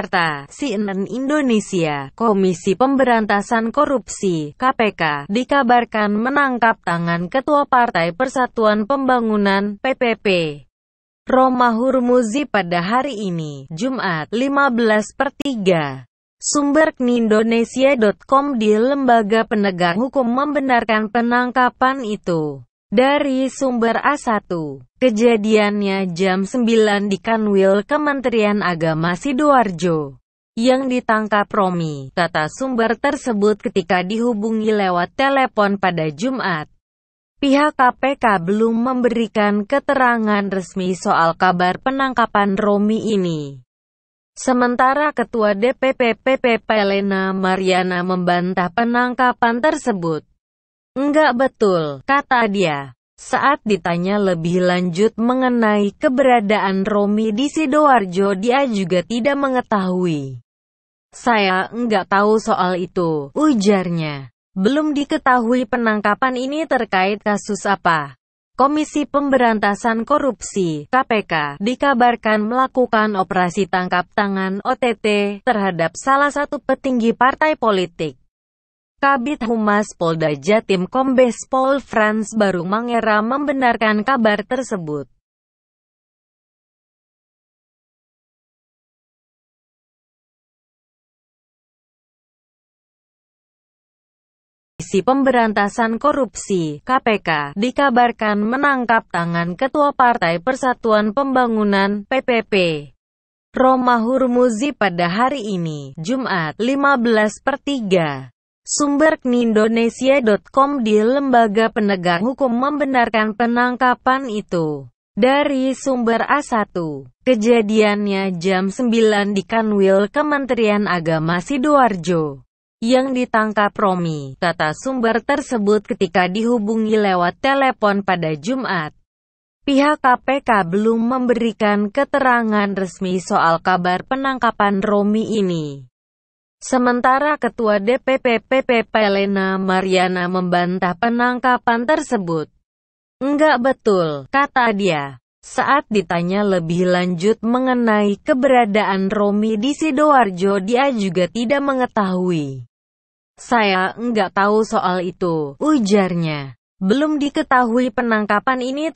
Jakarta, CNN Indonesia, Komisi Pemberantasan Korupsi, KPK, dikabarkan menangkap tangan Ketua Partai Persatuan Pembangunan, PPP. Roma Hurmuzi pada hari ini, Jumat, 15 per 3. Sumber Indonesia.com di Lembaga Penegak Hukum membenarkan penangkapan itu. Dari sumber A1, kejadiannya jam 9 di Kanwil Kementerian Agama Sidoarjo. Yang ditangkap Romi, kata sumber tersebut ketika dihubungi lewat telepon pada Jumat. Pihak KPK belum memberikan keterangan resmi soal kabar penangkapan Romi ini. Sementara Ketua DPP PP Pelena Mariana membantah penangkapan tersebut. Enggak betul, kata dia. Saat ditanya lebih lanjut mengenai keberadaan Romi di Sidoarjo dia juga tidak mengetahui. Saya enggak tahu soal itu, ujarnya. Belum diketahui penangkapan ini terkait kasus apa. Komisi Pemberantasan Korupsi (KPK) dikabarkan melakukan operasi tangkap tangan (OTT) terhadap salah satu petinggi partai politik. Kabit Humas Polda Jatim Kombes Pol Frans Baru Mangera membenarkan kabar tersebut. Si Pemberantasan Korupsi (KPK) dikabarkan menangkap tangan Ketua Partai Persatuan Pembangunan (PPP) Roma Hurmuzi pada hari ini, Jumat, 15 per 3. Sumber Indonesia.com di Lembaga Penegak Hukum membenarkan penangkapan itu. Dari sumber A1, kejadiannya jam 9 di Kanwil Kementerian Agama Sidoarjo. Yang ditangkap Romi, kata sumber tersebut ketika dihubungi lewat telepon pada Jumat. Pihak KPK belum memberikan keterangan resmi soal kabar penangkapan Romi ini. Sementara Ketua DPP PP Pelena Mariana membantah penangkapan tersebut. Enggak betul, kata dia. Saat ditanya lebih lanjut mengenai keberadaan Romi di Sidoarjo dia juga tidak mengetahui. Saya enggak tahu soal itu, ujarnya. Belum diketahui penangkapan ini